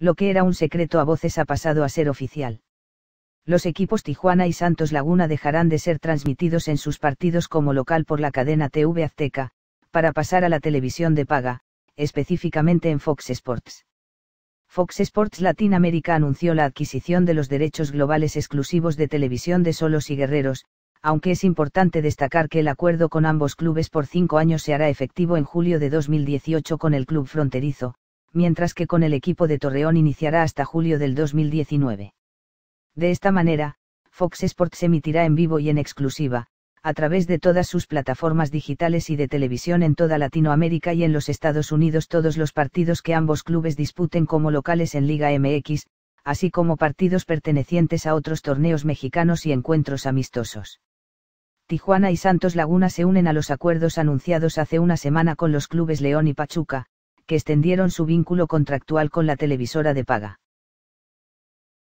Lo que era un secreto a voces ha pasado a ser oficial. Los equipos Tijuana y Santos Laguna dejarán de ser transmitidos en sus partidos como local por la cadena TV Azteca, para pasar a la televisión de paga, específicamente en Fox Sports. Fox Sports Latinoamérica anunció la adquisición de los derechos globales exclusivos de televisión de Solos y Guerreros, aunque es importante destacar que el acuerdo con ambos clubes por cinco años se hará efectivo en julio de 2018 con el club fronterizo, mientras que con el equipo de Torreón iniciará hasta julio del 2019. De esta manera, Fox Sports emitirá en vivo y en exclusiva, a través de todas sus plataformas digitales y de televisión en toda Latinoamérica y en los Estados Unidos todos los partidos que ambos clubes disputen como locales en Liga MX, así como partidos pertenecientes a otros torneos mexicanos y encuentros amistosos. Tijuana y Santos Laguna se unen a los acuerdos anunciados hace una semana con los clubes León y Pachuca, que extendieron su vínculo contractual con la televisora de paga.